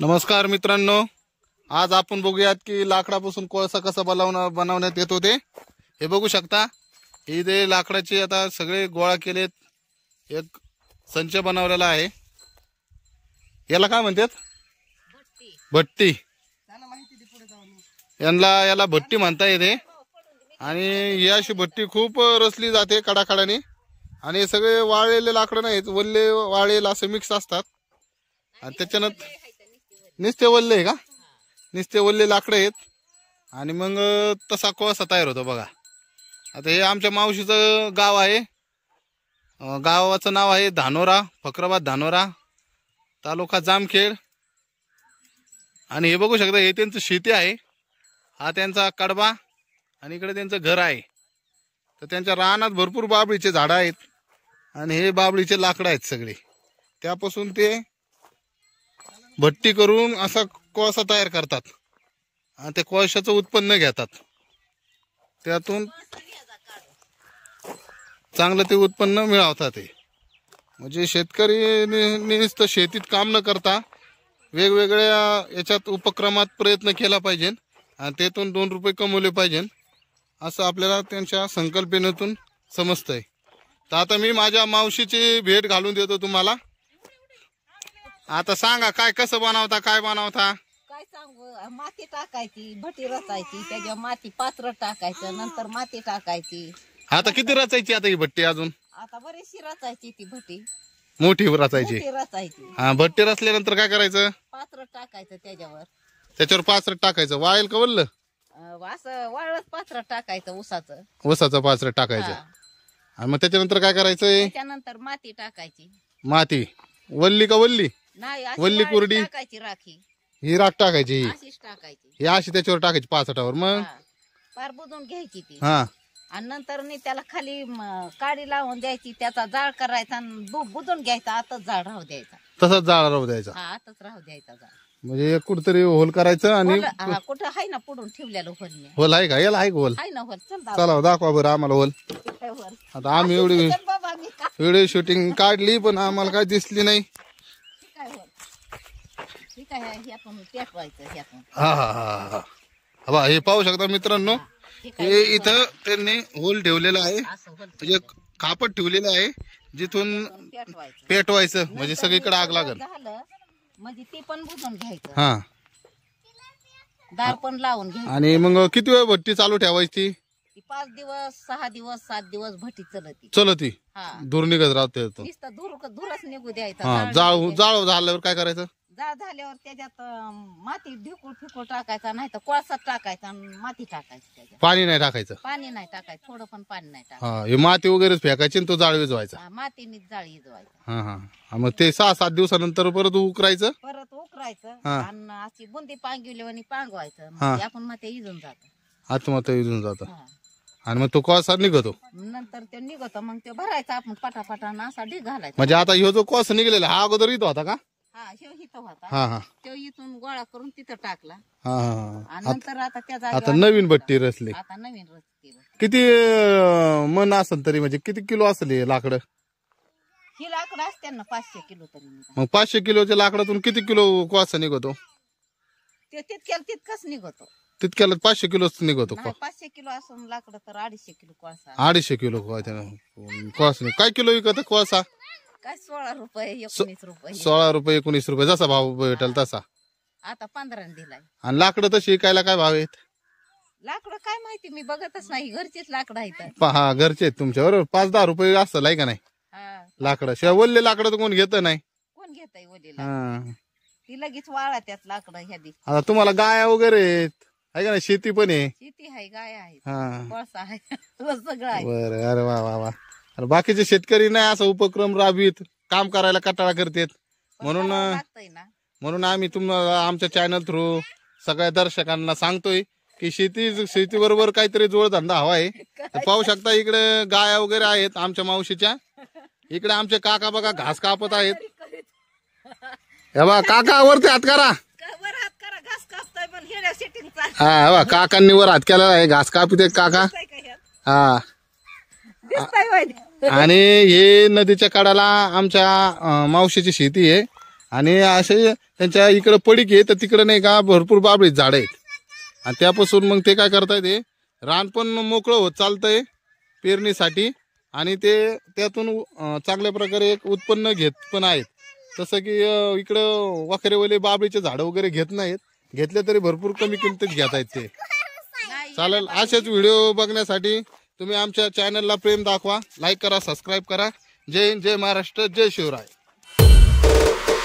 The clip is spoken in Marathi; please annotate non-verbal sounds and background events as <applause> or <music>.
नमस्कार मित्रांनो आज आपण बघूयात की लाकडापासून कोळसा कसा बनवणं बनवण्यात येत होते हे बघू शकता हे जे लाकडाचे आता सगळे गोळा केलेत एक संच बनवलेला आहे याला काय म्हणतात भट्टी यांना याला भट्टी म्हणता येते आणि ही अशी भट्टी खूप रचली जाते कडाकडाने आणि सगळे वाळलेले लाकडं नाहीत वल्ले वाळेल असे मिक्स असतात आणि त्याच्यानंतर निस्ते वल्ले आहे का निस्ते वल्ले लाकडं आहेत आणि मग तसा कोळसा तयार होतो बघा आता हे आमच्या मावशीचं गाव आहे गावाचं नाव आहे धानोरा फक्रबाद धानोरा तालुका जामखेड आणि हे बघू शकता हे त्यांचं शेती आहे हा त्यांचा कडबा आणि इकडे त्यांचं घर आहे तर त्यांच्या रानात भरपूर बाबळीचे झाडं आहेत आणि हे बाबळीचे लाकडं आहेत सगळे त्यापासून ते भट्टी करून असा कोळसा तयार करतात आणि त्या कोळशाचं उत्पन्न घेतात त्यातून चांगलं ते उत्पन्न मिळवतात ते म्हणजे शेतकरी निस्त शेतीत काम न करता वेगवेगळ्या याच्यात उपक्रमात प्रयत्न केला पाहिजे आणि त्यातून दोन रुपये कमवले पाहिजे असं आपल्याला त्यांच्या संकल्पनेतून समजतंय तर आता मी माझ्या मावशीची भेट घालून देतो तुम्हाला आता सांगा काय कसं बनवता काय बनवता काय सांगू माती टाकायची भटी रचायची त्याच्या माती पात्र टाकायचं नंतर माती टाकायची आता किती रचायची आता ही भट्टी अजून आता बरीचशी रचायची ती भट्टी मोठी रचायची रचायची हा भट्टी रचल्यानंतर काय करायचं पात्र टाकायचं त्याच्यावर त्याच्यावर पात्र टाकायचं वाळेल का वल्ल असं वाळत पात्र टाकायचं उसाचं उसाचं पात्र टाकायचं आणि मग त्याच्यानंतर काय करायचं त्यानंतर माती टाकायची माती वल्ली का वल्ली नाही वल्ली कुर्डी कुरडी? राखी ही राख टाकायची ही टाकायची ही अशी त्याच्यावर टाकायची पाचटावर मग पार बुजून घ्यायची ती हा आणि नंतर मी त्याला खाली काडी लावून द्यायची त्याचा जाळ करायचा बुजून घ्यायचा आताच जाळ राहू द्यायचा तसाच जाळ राहू द्यायचा आताच राहू द्यायचा जाळ म्हणजे कुठतरी होल करायचं आणि कुठं आहे ना पुढून ठेवलेलं होल होल आहे का याला आहे होल ना होल चला दाखवा बरं आम्हाला होल आता आम्ही एवढी व्हिडिओ शूटिंग काढली पण आम्हाला काय दिसली नाही हा हा हा हा हे पाहू शकता मित्रांनो हे इथं त्यांनी होल ठेवलेलं आहे म्हणजे कापड ठेवलेलं आहे जिथून पेटवायचं म्हणजे सगळीकडे आग लागल म्हणजे ते पण बुजून घ्यायचं हा दार पण लावून घ्या आणि मग किती वेळ भट्टी चालू ठेवायची ती पाच दिवस सहा दिवस सात दिवस भट्टी चलती चलती हा धूर निघत राहते तो. निघू द्यायचा झाल्यावर काय करायचं जाळ झाल्यावर त्याच्यात माती ढिकूळ फिकूळ टाकायचा नाही तर कोळसा टाकायचा आणि माती टाकायची पाणी नाही टाकायचं पाणी नाही टाकायचं थोडं पण पाणी नाही टाकायचं माती वगैरेच फेकायची तो जाळ विजवायचा मातीने जाळ विजवायचा मग ते सहा सात दिवसानंतर परत उकरायचं परत उकरायचं आणि अशी बुंदी पांगिवली आणि पांगवायचं मग ते आपण इजून जात आत्महत्या इजून जातो आणि मग तो कोळसा निघतो नंतर ते निघतो मग ते भरायचं आपण पटापटा असा ढिग घालायचा म्हणजे आता ह्यो जो कोळसा निघलेला हा अगोदर इथं होता का हा इथं होता हा तो इथून गोळा करून तिथं टाकला हा आणि नंतर आता त्या आता नवीन भट्टी रचली आता नवीन रस्ते किती मन असेल तरी म्हणजे किती किलो असेल हे लाकडं ही लाकड असते ना पाचशे किलो तरी मग पाचशे किलोच्या लाकडातून किती किलो कोसा निघतो ते तितक्या तितकंच निघतो तितक्याला पाचशे किलोच निघतो पाचशे किलो असून लाकडं तर अडीचशे किलो कोळसा अडीचशे किलो कोळसा काय किलो विकत कोळसा काय सोळा रुपये एकोणीस रुपये सोळा रुपये एकोणीस रुपये जसा भाव भेटेल तसा आता पंधरा दिलाय आणि लाकडं तशी विकायला काय भाव आहेत लाकडं काय माहिती मी बघतच नाही घरचेच लाकडं आहेत हा घरचे आहेत तुमच्या बरोबर पाच दहा रुपये असतं का नाही हा लाकडं शिवाय वल्ले लाकडं तर कोण घेत नाही कोण घेत ओलीला हा. ती लगेच वाळा त्यात लाकडं ह्या आता तुम्हाला गाया वगैरे आहे का नाही शेती पण आहे शेती आहे गाय आहे हा <laughs> आहे सगळं आहे अरे वा वा वा आणि बाकीचे शेतकरी नाही असा उपक्रम राबवित काम करायला कटाळा करतात म्हणून म्हणून आम्ही तुम्हाला आमच्या चॅनल थ्रू सगळ्या दर्शकांना सांगतोय की शेती शेतीबरोबर काहीतरी जोडधंदा हवा आहे तर <laughs> पाहू शकता इकडे गाया वगैरे आहेत आमच्या मावशीच्या इकडे आमचे काका बघा घास कापत आहेत हे काका वरती हात करा हा काकांनी वर हात केला आहे घास कापित काका हा आणि हे नदीच्या काढाला आमच्या मावशीची शेती आहे आणि असे त्यांच्या इकडे पडीक आहे तर तिकडे नाही का भरपूर बाबळी झाड आहेत आणि त्यापासून मग ते काय करतायत हे रान पण मोकळं होत चालतंय पेरणीसाठी आणि ते त्यातून चांगल्या प्रकारे एक उत्पन्न घेत पण आहेत जसं की इकडं वाखरेवाले बाबळीचे झाडं वगैरे घेत नाहीत घेतले तरी भरपूर कमी किमतीत घेत आहेत ते चालेल असेच व्हिडिओ बघण्यासाठी तुम्ही आमच्या चॅनलला प्रेम दाखवा लाईक करा सबस्क्राईब करा जय हिंद जय महाराष्ट्र जय शिवराय